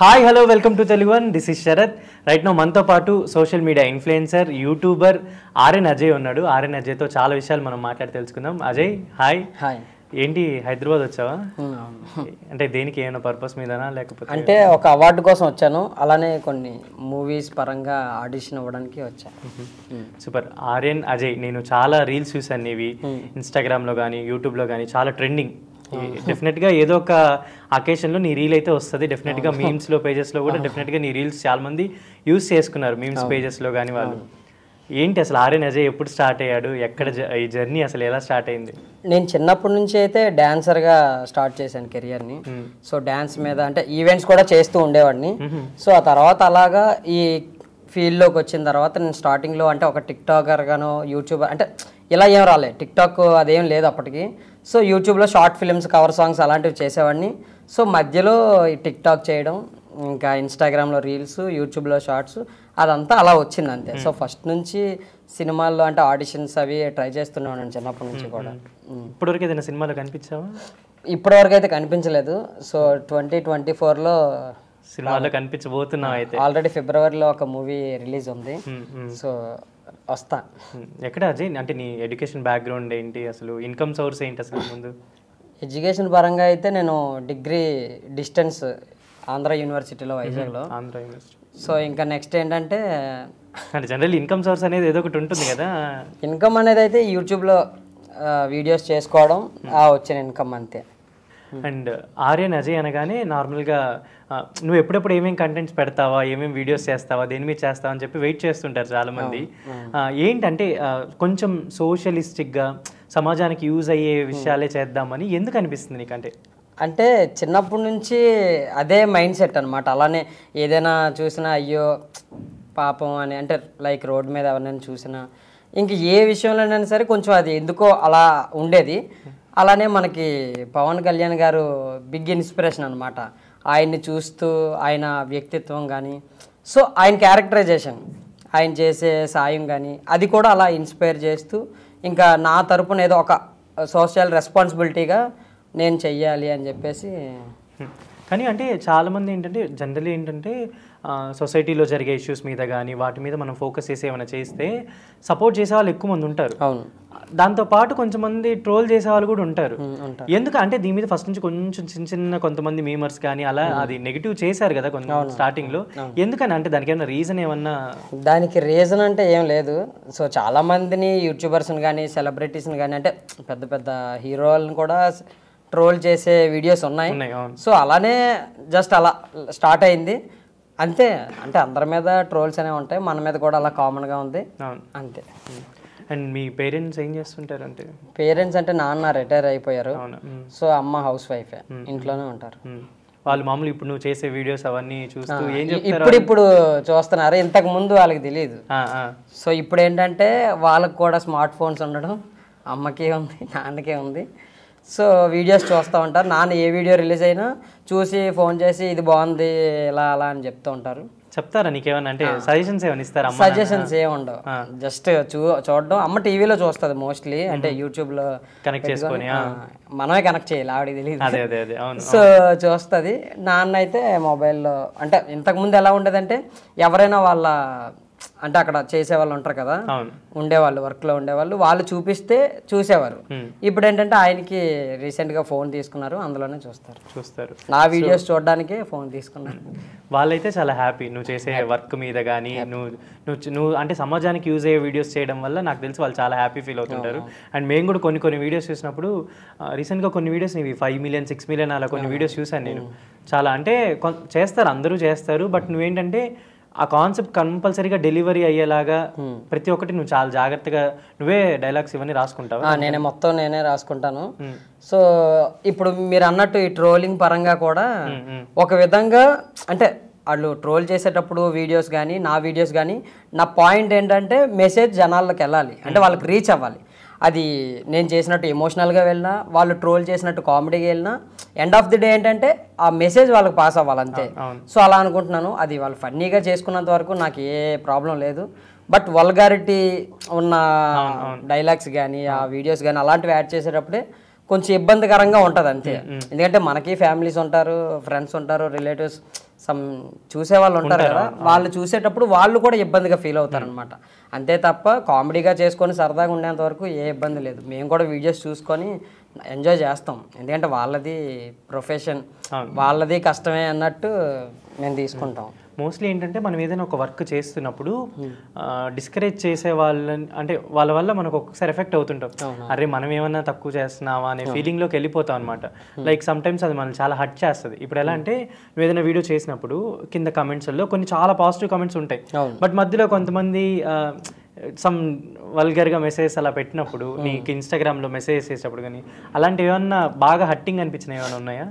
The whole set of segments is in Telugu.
Hi hello welcome to Telugu one this is Sharath right now మనతో పాటు social media influencer YouTuber RN Ajay ఉన్నాడు ఆర్ఎన్ అజయ్తో చాలా విషయాలు మనం మాట్లాడి తెలుసుకుందాం అజయ్ హాయ్ హాయ్ ఏంటి హైదరాబాద్ వచ్చావా hmm, అంటే దేనికి ఏమైనా పర్పస్ మీదనా లేకపోతే అంటే ఒక అవార్డు కోసం వచ్చాను అలానే కొన్ని మూవీస్ పరంగా ఆడిషన్ ఇవ్వడానికి వచ్చాను సూపర్ ఆర్యన్ అజయ్ నేను చాలా రీల్స్ చూసాను ఇవి ఇన్స్టాగ్రామ్లో కానీ యూట్యూబ్లో కానీ చాలా ట్రెండింగ్ డెఫినెట్ గా ఏదో ఒక అకేషన్లో నీ రీల్ అయితే వస్తుంది డెఫినెట్ లో మీమ్స్లో లో కూడా గా నీ రీల్స్ చాలామంది యూస్ చేసుకున్నారు మీమ్స్ పేజెస్ లో కానీ వాళ్ళు ఏంటి అసలు ఆర్యన్ అజయ్ ఎప్పుడు స్టార్ట్ అయ్యాడు ఎక్కడ ఈ జర్నీ అసలు ఎలా స్టార్ట్ అయింది నేను చిన్నప్పటి నుంచి అయితే గా స్టార్ట్ చేశాను కెరియర్ని సో డాన్స్ మీద అంటే ఈవెంట్స్ కూడా చేస్తూ ఉండేవాడిని సో ఆ తర్వాత అలాగా ఈ ఫీల్డ్లోకి వచ్చిన తర్వాత నేను స్టార్టింగ్లో అంటే ఒక టిక్టాకర్గాను యూట్యూబర్ అంటే ఇలా ఏం రాలే టిక్టాక్ అదేం లేదు అప్పటికి సో యూట్యూబ్లో షార్ట్ ఫిలిమ్స్ కవర్ సాంగ్స్ అలాంటివి చేసేవాడిని సో మధ్యలో టిక్ టాక్ చేయడం ఇంకా ఇన్స్టాగ్రామ్లో రీల్స్ యూట్యూబ్లో షార్ట్స్ అదంతా అలా వచ్చింది అంతే సో ఫస్ట్ నుంచి సినిమాల్లో అంటే ఆడిషన్స్ అవి ట్రై చేస్తున్నాను చిన్నప్పటి నుంచి కూడా ఇప్పటివరకు ఏదైనా సినిమాలో కనిపించావా ఇప్పటివరకు అయితే కనిపించలేదు సో ట్వంటీ ట్వంటీ ఫోర్లో సినిమాలో కనిపించబోతున్నావు అయితే ఆల్రెడీ ఫిబ్రవరిలో ఒక మూవీ రిలీజ్ ఉంది సో వస్తా ఎక్కడ అజయ్ అంటే నీ ఎడ్యుకేషన్ బ్యాక్గ్రౌండ్ ఏంటి అసలు ఇన్కమ్ సోర్స్ ఏంటి అసలు ముందు ఎడ్యుకేషన్ పరంగా అయితే నేను డిగ్రీ డిస్టెన్స్ ఆంధ్ర యూనివర్సిటీలో వైజాగ్లో ఆంధ్ర యూనివర్సిటీ సో ఇంకా నెక్స్ట్ ఏంటంటే అంటే జనరల్ ఇన్కమ్ సోర్స్ అనేది ఏదో ఒకటి ఉంటుంది కదా ఇన్కమ్ అనేది అయితే యూట్యూబ్లో వీడియోస్ చేసుకోవడం ఆ వచ్చిన ఇన్కమ్ అంతే అండ్ ఆర్యన్ అజయ్ అనగానే నార్మల్గా నువ్వు ఎప్పుడెప్పుడు ఏమేమి కంటెంట్స్ పెడతావా ఏమేమి వీడియోస్ చేస్తావా దేని మీద చేస్తావా అని చెప్పి వెయిట్ చేస్తుంటారు చాలామంది ఏంటంటే కొంచెం సోషలిస్టిక్గా సమాజానికి యూజ్ అయ్యే hmm. విషయాలే చేద్దామని ఎందుకు అనిపిస్తుంది నీకంటే అంటే చిన్నప్పటి నుంచి అదే మైండ్ సెట్ అనమాట అలానే ఏదైనా చూసినా అయ్యో పాపం అని అంటే లైక్ రోడ్ మీద ఎవరినైనా చూసినా ఇంక ఏ విషయంలోనైనా సరే కొంచెం అది ఎందుకో అలా ఉండేది hmm. అలానే మనకి పవన్ కళ్యాణ్ గారు బిగ్ ఇన్స్పిరేషన్ అనమాట ఆయన్ని చూస్తూ ఆయన వ్యక్తిత్వం కానీ సో ఆయన క్యారెక్టరైజేషన్ ఆయన చేసే సాయం కానీ అది కూడా అలా ఇన్స్పైర్ చేస్తూ ఇంకా నా తరపున ఏదో ఒక సోషల్ రెస్పాన్సిబిలిటీగా నేను చెయ్యాలి అని చెప్పేసి కానీ అంటే చాలామంది ఏంటంటే జనరల్ ఏంటంటే సొసైటీలో జరిగే ఇష్యూస్ మీద కానీ వాటి మీద మనం ఫోకస్ చేసి ఏమైనా చేస్తే సపోర్ట్ చేసే వాళ్ళు ఎక్కువ మంది ఉంటారు అవును పాటు కొంతమంది ట్రోల్ చేసే వాళ్ళు కూడా ఉంటారు ఎందుకు అంటే దీని మీద ఫస్ట్ నుంచి కొంచెం చిన్న చిన్న కొంతమంది మేమర్స్ కానీ అలా అది నెగిటివ్ చేశారు కదా స్టార్టింగ్ స్టార్టింగ్లో ఎందుకని అంటే దానికి ఏమైనా రీజన్ ఏమన్నా దానికి రీజన్ అంటే ఏం లేదు సో చాలా మందిని యూట్యూబర్స్ కానీ సెలబ్రిటీస్ని కానీ అంటే పెద్ద పెద్ద హీరోలను కూడా ట్రోల్ చేసే వీడియోస్ ఉన్నాయి సో అలానే జస్ట్ అలా స్టార్ట్ అయింది అంతే అంటే అందరి మీద ట్రోల్స్ అనేవి ఉంటాయి మన మీద కూడా అలా కామన్గా ఉంది అంతే అండ్ మీ పేరెంట్స్ ఏం చేస్తుంటారు అంటే పేరెంట్స్ అంటే నాన్న రిటైర్ అయిపోయారు సో అమ్మ హౌస్ వైఫే ఇంట్లోనే ఉంటారు వాళ్ళు మామూలు ఇప్పుడు నువ్వు చేసే వీడియోస్ అవన్నీ చూస్తూ ఏం ఇప్పుడు ఇప్పుడు చూస్తున్నారు ఇంతకు ముందు వాళ్ళకి తెలియదు సో ఇప్పుడు ఏంటంటే వాళ్ళకి కూడా స్మార్ట్ ఫోన్స్ ఉండడం అమ్మకే ఉంది నాన్నకే ఉంది సో వీడియోస్ చూస్తూ ఉంటారు నాన్న ఏ వీడియో రిలీజ్ అయినా చూసి ఫోన్ చేసి ఇది బాగుంది ఇలా అలా అని చెప్తూ ఉంటారు చెప్తారా నీకేమన్నా అంటే సజెషన్స్ ఏమైనా ఇస్తారా సజెషన్స్ ఏమి ఉండవు జస్ట్ చూ చూడడం అమ్మ టీవీలో చూస్తుంది మోస్ట్లీ అంటే యూట్యూబ్లో కనెక్ట్ చేసుకొని మనమే కనెక్ట్ చేయాలి ఆవిడకి తెలియదు సో చూస్తుంది నాన్న అయితే మొబైల్లో అంటే ఇంతకుముందు ఎలా ఉండేదంటే ఎవరైనా వాళ్ళ అంటే అక్కడ చేసేవాళ్ళు ఉంటారు కదా ఉండేవాళ్ళు లో ఉండేవాళ్ళు వాళ్ళు చూపిస్తే చూసేవారు ఇప్పుడు ఏంటంటే ఆయనకి రీసెంట్గా ఫోన్ తీసుకున్నారు అందులోనే చూస్తారు చూస్తారు నా వీడియోస్ చూడడానికి ఫోన్ తీసుకున్నారు వాళ్ళైతే చాలా హ్యాపీ నువ్వు చేసే వర్క్ మీద కానీ నువ్వు నువ్వు నువ్వు అంటే సమాజానికి యూజ్ అయ్యే వీడియోస్ చేయడం వల్ల నాకు తెలిసి వాళ్ళు చాలా హ్యాపీ ఫీల్ అవుతుంటారు అండ్ మేము కూడా కొన్ని కొన్ని వీడియోస్ చూసినప్పుడు రీసెంట్ గా కొన్ని వీడియోస్ ఇవి ఫైవ్ మిలియన్ సిక్స్ మిలియన్ అలా కొన్ని వీడియోస్ చూసాను నేను చాలా అంటే చేస్తారు అందరూ చేస్తారు బట్ నువ్వేంటంటే ఆ కాన్సెప్ట్ కంపల్సరీగా డెలివరీ అయ్యేలాగా ప్రతి ఒక్కటి నువ్వు చాలా జాగ్రత్తగా నువ్వే డైలాగ్స్ ఇవన్నీ రాసుకుంటావు నేనే మొత్తం నేనే రాసుకుంటాను సో ఇప్పుడు మీరు అన్నట్టు ఈ ట్రోలింగ్ పరంగా కూడా ఒక విధంగా అంటే వాళ్ళు ట్రోల్ చేసేటప్పుడు వీడియోస్ కానీ నా వీడియోస్ కానీ నా పాయింట్ ఏంటంటే మెసేజ్ జనాల్లోకి వెళ్ళాలి అంటే వాళ్ళకి రీచ్ అవ్వాలి అది నేను చేసినట్టు ఎమోషనల్గా వెళ్ళినా వాళ్ళు ట్రోల్ చేసినట్టు కామెడీగా వెళ్ళినా ఎండ్ ఆఫ్ ది డే ఏంటంటే ఆ మెసేజ్ వాళ్ళకి పాస్ అవ్వాలి అంతే సో అలా అనుకుంటున్నాను అది వాళ్ళు ఫన్నీగా చేసుకున్నంత వరకు నాకు ఏ ప్రాబ్లం లేదు బట్ వల్గారిటీ ఉన్న డైలాగ్స్ కానీ ఆ వీడియోస్ కానీ అలాంటివి యాడ్ చేసేటప్పుడే కొంచెం ఇబ్బందికరంగా ఉంటుంది అంతే ఎందుకంటే మనకి ఫ్యామిలీస్ ఉంటారు ఫ్రెండ్స్ ఉంటారు రిలేటివ్స్ సమ్ చూసే వాళ్ళు ఉంటారు కదా వాళ్ళు చూసేటప్పుడు వాళ్ళు కూడా ఇబ్బందిగా ఫీల్ అవుతారు అనమాట అంతే తప్ప కామెడీగా చేసుకొని సరదాగా ఉండేంత వరకు ఏ ఇబ్బంది లేదు మేము కూడా వీడియోస్ చూసుకొని ఎంజాయ్ చేస్తాం ఎందుకంటే వాళ్ళది ప్రొఫెషన్ వాళ్ళది కష్టమే అన్నట్టు మేము తీసుకుంటాం మోస్ట్లీ ఏంటంటే మనం ఏదైనా ఒక వర్క్ చేస్తున్నప్పుడు డిస్కరేజ్ hmm. చేసే వాళ్ళని అంటే వాళ్ళ వల్ల మనకు ఒకసారి ఎఫెక్ట్ అవుతుంటాం అరే మనం ఏమన్నా తక్కువ చేస్తున్నావా అనే ఫీలింగ్లోకి hmm. వెళ్ళిపోతాం అనమాట లైక్ సమ్ టైమ్స్ అది మనం చాలా హట్ చేస్తుంది ఇప్పుడు ఎలా hmm. అంటే నువ్వు ఏదైనా వీడియో చేసినప్పుడు కింద కమెంట్స్లో కొన్ని చాలా పాజిటివ్ కమెంట్స్ ఉంటాయి బట్ మధ్యలో కొంతమంది సమ్ వల్గర్గా మెసేజ్ అలా పెట్టినప్పుడు నీకు ఇన్స్టాగ్రామ్లో మెసేజ్ చేసేటప్పుడు కానీ అలాంటివి ఏమన్నా బాగా హట్టింగ్ అనిపించినవి ఏమైనా ఉన్నాయా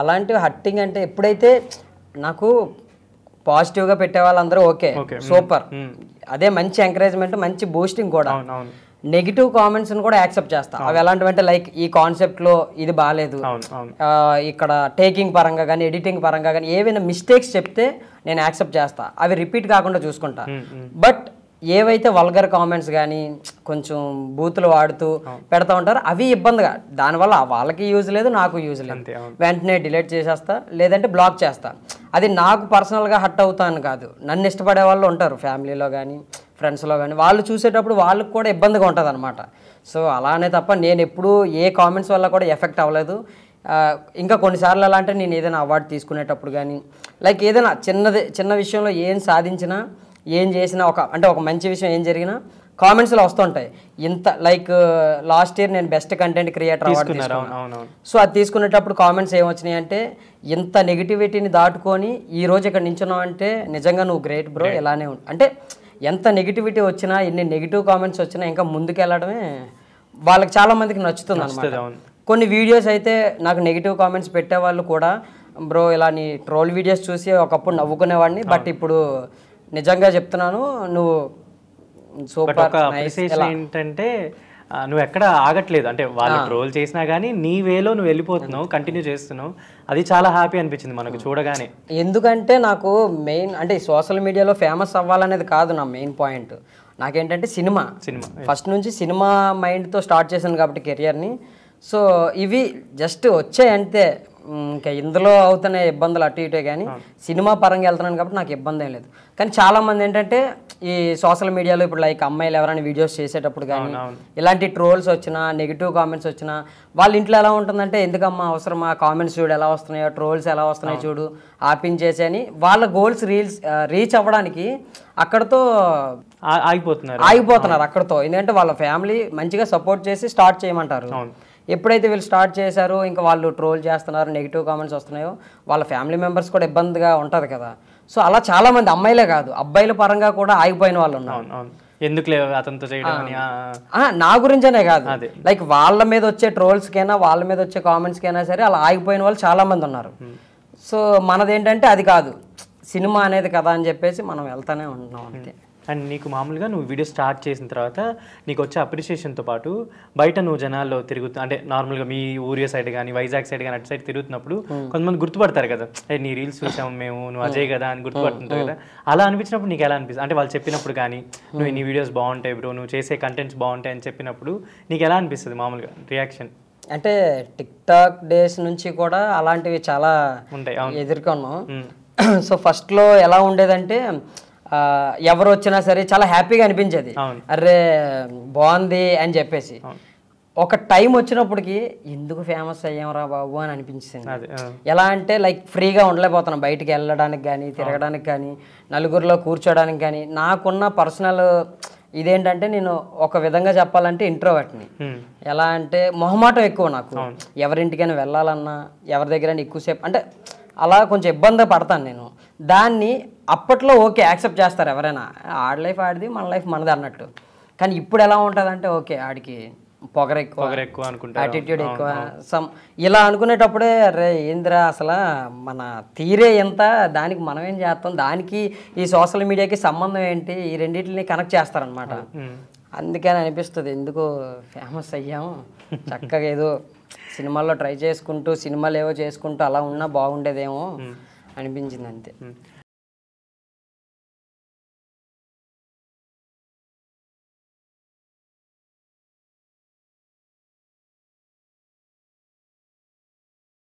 అలాంటివి హట్టింగ్ అంటే ఎప్పుడైతే నాకు పాజిటివ్ గా పెట్టే వాళ్ళందరూ ఓకే సూపర్ అదే మంచి ఎంకరేజ్మెంట్ మంచి బూస్టింగ్ కూడా నెగిటివ్ కామెంట్స్ కూడా యాక్సెప్ట్ చేస్తా అవి అంటే లైక్ ఈ కాన్సెప్ట్ లో ఇది బాగాలేదు ఇక్కడ టేకింగ్ పరంగా కానీ ఎడిటింగ్ పరంగా కానీ ఏవైనా మిస్టేక్స్ చెప్తే నేను యాక్సెప్ట్ చేస్తా అవి రిపీట్ కాకుండా చూసుకుంటా బట్ ఏవైతే వల్గర్ కామెంట్స్ కానీ కొంచెం బూతులు వాడుతూ పెడతా ఉంటారు అవి ఇబ్బందిగా దానివల్ల వాళ్ళకి యూజ్ లేదు నాకు యూజ్ లేదు వెంటనే డిలీట్ చేసేస్తా లేదంటే బ్లాక్ చేస్తాను అది నాకు పర్సనల్గా హట్ అవుతాను కాదు నన్ను ఇష్టపడే వాళ్ళు ఉంటారు ఫ్యామిలీలో కానీ ఫ్రెండ్స్లో కానీ వాళ్ళు చూసేటప్పుడు వాళ్ళకి కూడా ఇబ్బందిగా ఉంటుంది అనమాట సో అలానే తప్ప నేను ఎప్పుడూ ఏ కామెంట్స్ వల్ల కూడా ఎఫెక్ట్ అవ్వలేదు ఇంకా కొన్నిసార్లు అలా అంటే నేను ఏదైనా అవార్డు తీసుకునేటప్పుడు కానీ లైక్ ఏదైనా చిన్నది చిన్న విషయంలో ఏం సాధించినా ఏం చేసినా ఒక అంటే ఒక మంచి విషయం ఏం జరిగినా కామెంట్స్లో వస్తుంటాయి ఇంత లైక్ లాస్ట్ ఇయర్ నేను బెస్ట్ కంటెంట్ క్రియేటర్ అవార్డు తీసుకున్నాను సో అది తీసుకునేటప్పుడు కామెంట్స్ ఏమొచ్చినాయి అంటే ఇంత నెగిటివిటీని దాటుకొని ఈ రోజు ఇక్కడ నించున్నావు అంటే నిజంగా నువ్వు గ్రేట్ బ్రో ఇలానే అంటే ఎంత నెగిటివిటీ వచ్చినా ఎన్ని నెగిటివ్ కామెంట్స్ వచ్చినా ఇంకా ముందుకు వెళ్ళడమే వాళ్ళకి చాలా మందికి నచ్చుతుంది అనమాట కొన్ని వీడియోస్ అయితే నాకు నెగిటివ్ కామెంట్స్ పెట్టేవాళ్ళు కూడా బ్రో ఇలా నీ ట్రోల్ వీడియోస్ చూసి ఒకప్పుడు నవ్వుకునేవాడిని బట్ ఇప్పుడు నిజంగా చెప్తున్నాను నువ్వు ఏంటంటే నువ్వు ఎక్కడ ఆగట్లేదు అంటే వాళ్ళు ట్రోల్ చేసినా కానీ నీ వేలో నువ్వు వెళ్ళిపోతున్నావు కంటిన్యూ చేస్తున్నావు అది చాలా హ్యాపీ అనిపించింది మనకు చూడగానే ఎందుకంటే నాకు మెయిన్ అంటే సోషల్ మీడియాలో ఫేమస్ అవ్వాలనేది కాదు నా మెయిన్ పాయింట్ నాకేంటంటే సినిమా సినిమా ఫస్ట్ నుంచి సినిమా మైండ్తో స్టార్ట్ చేశాను కాబట్టి కెరియర్ని సో ఇవి జస్ట్ వచ్చాయి అంతే ఇంకా ఇందులో అవుతున్న ఇబ్బందులు అటు ఇటే కానీ సినిమా పరంగా వెళ్తున్నాను కాబట్టి నాకు ఇబ్బంది ఏం లేదు కానీ చాలామంది ఏంటంటే ఈ సోషల్ మీడియాలో ఇప్పుడు లైక్ అమ్మాయిలు ఎవరైనా వీడియోస్ చేసేటప్పుడు కానీ ఇలాంటి ట్రోల్స్ వచ్చినా నెగిటివ్ కామెంట్స్ వచ్చినా వాళ్ళ ఇంట్లో ఎలా ఉంటుందంటే ఎందుకమ్మా అవసరమా కామెంట్స్ చూడు ఎలా వస్తున్నాయో ట్రోల్స్ ఎలా వస్తున్నాయో చూడు ఆపించేసి అని వాళ్ళ గోల్స్ రీల్స్ రీచ్ అవ్వడానికి అక్కడతో ఆగిపోతున్నారు ఆగిపోతున్నారు అక్కడతో ఎందుకంటే వాళ్ళ ఫ్యామిలీ మంచిగా సపోర్ట్ చేసి స్టార్ట్ చేయమంటారు ఎప్పుడైతే వీళ్ళు స్టార్ట్ చేశారో ఇంకా వాళ్ళు ట్రోల్ చేస్తున్నారు నెగిటివ్ కామెంట్స్ వస్తున్నాయో వాళ్ళ ఫ్యామిలీ మెంబర్స్ కూడా ఇబ్బందిగా ఉంటుంది కదా సో అలా చాలామంది అమ్మాయిలే కాదు అబ్బాయిల పరంగా కూడా ఆగిపోయిన వాళ్ళు ఉన్నారు ఎందుకు లేదు చేయడం నా గురించేనే కాదు లైక్ వాళ్ళ మీద వచ్చే కైనా వాళ్ళ మీద వచ్చే కైనా సరే అలా ఆగిపోయిన వాళ్ళు చాలామంది ఉన్నారు సో మనదేంటంటే అది కాదు సినిమా అనేది కదా అని చెప్పేసి మనం వెళ్తానే ఉంటున్నాం అంతే అండ్ నీకు మామూలుగా నువ్వు వీడియో స్టార్ట్ చేసిన తర్వాత నీకు వచ్చే అప్రిషియేషన్తో పాటు బయట నువ్వు జనాల్లో తిరుగుతు అంటే నార్మల్గా మీ ఊరియా సైడ్ కానీ వైజాగ్ సైడ్ కానీ అటు సైడ్ తిరుగుతున్నప్పుడు కొంతమంది గుర్తుపడతారు కదా ఏ నీ రీల్స్ చూసాము మేము నువ్వు అజయ్ కదా అని గుర్తుపడుతుంటావు కదా అలా అనిపించినప్పుడు నీకు ఎలా అనిపిస్తుంది అంటే వాళ్ళు చెప్పినప్పుడు కానీ నువ్వు నీ వీడియోస్ బాగుంటాయి బ్రో నువ్వు చేసే కంటెంట్స్ బాగుంటాయి అని చెప్పినప్పుడు నీకు ఎలా అనిపిస్తుంది మామూలుగా రియాక్షన్ అంటే టిక్ టాక్ డేస్ నుంచి కూడా అలాంటివి చాలా ఉంటాయి ఎదుర్కొన్నాం సో ఫస్ట్లో ఎలా ఉండేదంటే ఎవరు వచ్చినా సరే చాలా హ్యాపీగా అనిపించేది అరే బాగుంది అని చెప్పేసి ఒక టైం వచ్చినప్పటికి ఎందుకు ఫేమస్ అయ్యాంరా బాబు అని అనిపించింది ఎలా అంటే లైక్ ఫ్రీగా ఉండలేకపోతున్నాం బయటికి వెళ్ళడానికి కానీ తిరగడానికి కానీ నలుగురిలో కూర్చోడానికి కానీ నాకున్న పర్సనల్ ఇదేంటంటే నేను ఒక విధంగా చెప్పాలంటే ఇంట్రోవర్ట్ని ఎలా అంటే మొహమాటం ఎక్కువ నాకు ఎవరింటికైనా వెళ్ళాలన్నా ఎవరి దగ్గర ఎక్కువసేపు అంటే అలా కొంచెం ఇబ్బంది పడతాను నేను దాన్ని అప్పట్లో ఓకే యాక్సెప్ట్ చేస్తారు ఎవరైనా ఆడ లైఫ్ ఆడిది మన లైఫ్ మనది అన్నట్టు కానీ ఇప్పుడు ఎలా ఉంటుందంటే ఓకే ఆడికి పొగర ఎక్కువ ఎక్కువ అనుకుంటా యాటిట్యూడ్ ఎక్కువ సమ్ ఇలా అనుకునేటప్పుడే రే ఏందిరా అసలు మన తీరే ఎంత దానికి మనం ఏం చేస్తాం దానికి ఈ సోషల్ మీడియాకి సంబంధం ఏంటి ఈ రెండింటిని కనెక్ట్ చేస్తారనమాట అందుకని అనిపిస్తుంది ఎందుకు ఫేమస్ అయ్యాము చక్కగా ఏదో సినిమాల్లో ట్రై చేసుకుంటూ సినిమాలు ఏవో చేసుకుంటూ అలా ఉన్నా బాగుండేదేమో అనిపించింది అంతే